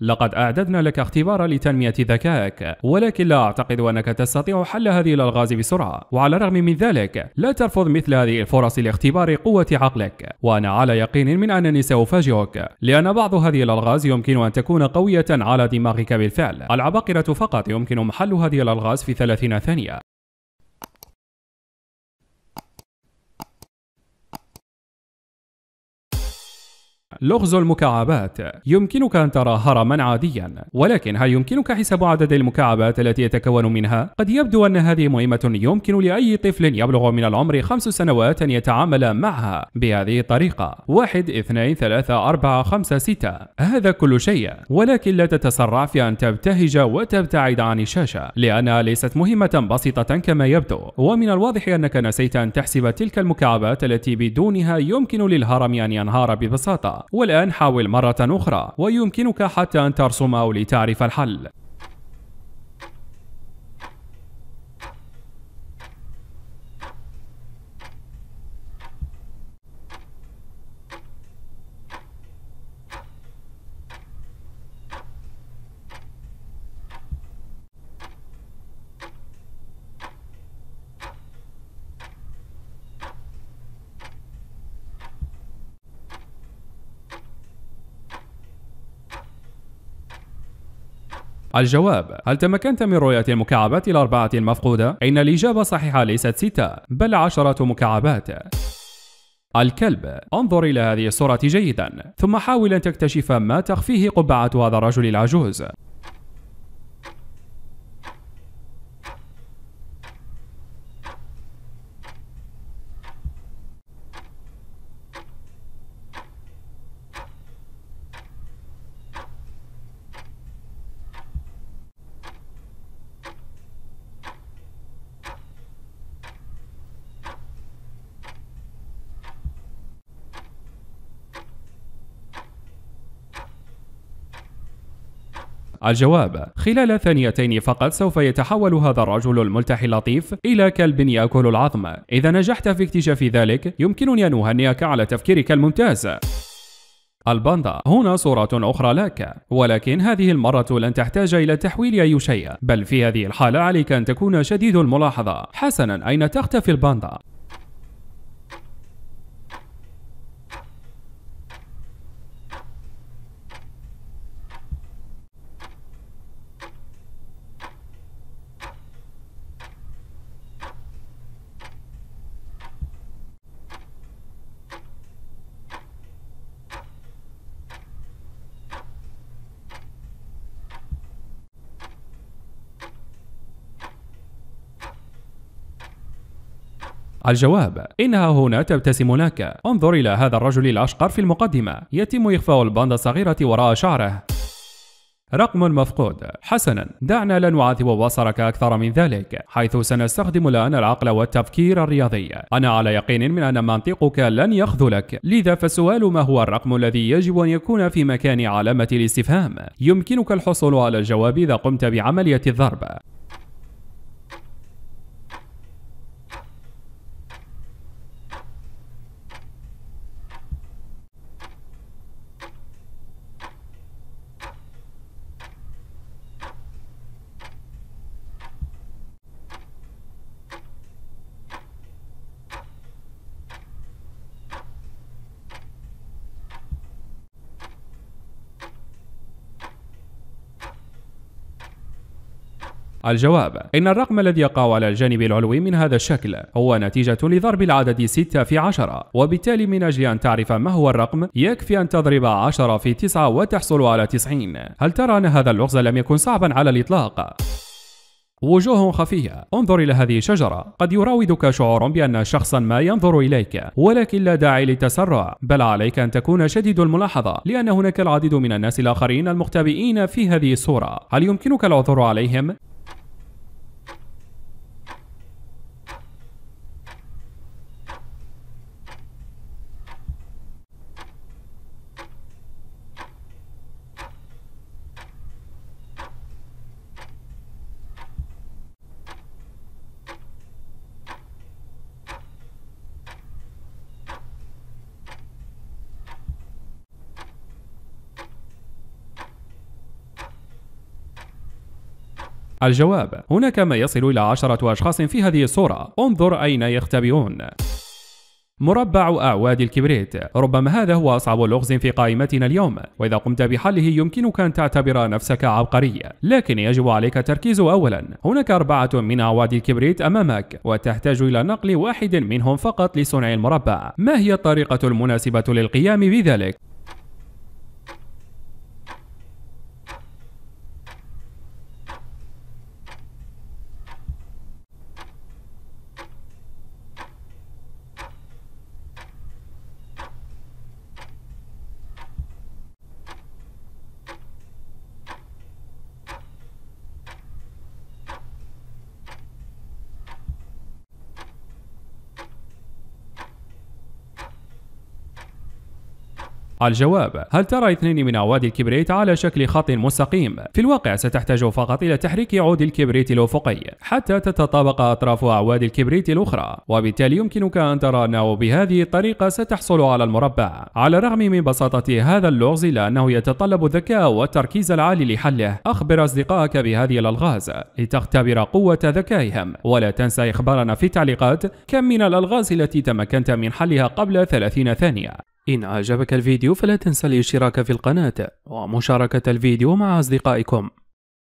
لقد أعددنا لك اختبارا لتنمية ذكائك ولكن لا أعتقد أنك تستطيع حل هذه الألغاز بسرعة وعلى الرغم من ذلك لا ترفض مثل هذه الفرص لاختبار قوة عقلك وأنا على يقين من أنني سأفاجئك لأن بعض هذه الألغاز يمكن أن تكون قوية على دماغك بالفعل العباقرة فقط يمكنهم حل هذه الألغاز في 30 ثانية لغز المكعبات يمكنك أن ترى هرما عاديا ولكن هل يمكنك حساب عدد المكعبات التي يتكون منها؟ قد يبدو أن هذه مهمة يمكن لأي طفل يبلغ من العمر خمس سنوات أن يتعامل معها بهذه الطريقة واحد اثنين ثلاثة أربعة خمسة ستة هذا كل شيء ولكن لا تتسرع في أن تبتهج وتبتعد عن الشاشة لأنها ليست مهمة بسيطة كما يبدو ومن الواضح أنك نسيت أن تحسب تلك المكعبات التي بدونها يمكن للهرم أن ينهار ببساطة والآن حاول مرة أخرى ويمكنك حتى أن ترسم أو لتعرف الحل الجواب هل تمكنت من رؤية المكعبات الأربعة المفقودة؟ إن الإجابة الصحيحة ليست ستة بل عشرة مكعبات الكلب انظر إلى هذه الصورة جيدا ثم حاول أن تكتشف ما تخفيه قبعة هذا الرجل العجوز الجواب خلال ثانيتين فقط سوف يتحول هذا الرجل الملتحي اللطيف إلى كلب يأكل العظم إذا نجحت في اكتشاف ذلك يمكنني أن أهنئك على تفكيرك الممتاز الباندا هنا صورة أخرى لك ولكن هذه المرة لن تحتاج إلى تحويل أي شيء بل في هذه الحالة عليك أن تكون شديد الملاحظة حسنا أين تختفي الباندا؟ الجواب إنها هنا تبتسم لك انظر إلى هذا الرجل الأشقر في المقدمة يتم إخفاء الباندا الصغيرة وراء شعره رقم مفقود حسنا دعنا لا نعاتب بصرك أكثر من ذلك حيث سنستخدم الآن العقل والتفكير الرياضي أنا على يقين من أن منطقك لن يخذلك لذا فالسؤال ما هو الرقم الذي يجب أن يكون في مكان علامة الاستفهام يمكنك الحصول على الجواب إذا قمت بعملية الضرب الجواب إن الرقم الذي يقع على الجانب العلوي من هذا الشكل هو نتيجة لضرب العدد 6 في 10 وبالتالي من أجل أن تعرف ما هو الرقم يكفي أن تضرب 10 في 9 وتحصل على 90 هل ترى أن هذا اللغز لم يكن صعبا على الإطلاق؟ وجوه خفية انظر إلى هذه الشجرة قد يراودك شعور بأن شخصا ما ينظر إليك ولكن لا داعي للتسرع بل عليك أن تكون شديد الملاحظة لأن هناك العديد من الناس الآخرين المختبئين في هذه الصورة هل يمكنك العثور عليهم؟ الجواب هناك ما يصل إلى عشرة أشخاص في هذه الصورة انظر أين يختبئون مربع أعواد الكبريت ربما هذا هو أصعب لغز في قائمتنا اليوم وإذا قمت بحله يمكنك أن تعتبر نفسك عبقري لكن يجب عليك التركيز أولا هناك أربعة من أعواد الكبريت أمامك وتحتاج إلى نقل واحد منهم فقط لصنع المربع ما هي الطريقة المناسبة للقيام بذلك؟ الجواب هل ترى اثنين من أعواد الكبريت على شكل خط مستقيم؟ في الواقع ستحتاج فقط إلى تحريك عود الكبريت الأفقي حتى تتطابق أطراف أعواد الكبريت الأخرى وبالتالي يمكنك أن ترى أنه بهذه الطريقة ستحصل على المربع على الرغم من بساطة هذا اللغز إلا أنه يتطلب الذكاء والتركيز العالي لحله أخبر أصدقائك بهذه الألغاز لتختبر قوة ذكائهم ولا تنسى إخبارنا في التعليقات كم من الألغاز التي تمكنت من حلها قبل 30 ثانية إن أعجبك الفيديو فلا تنسى الاشتراك في القناة ومشاركة الفيديو مع أصدقائكم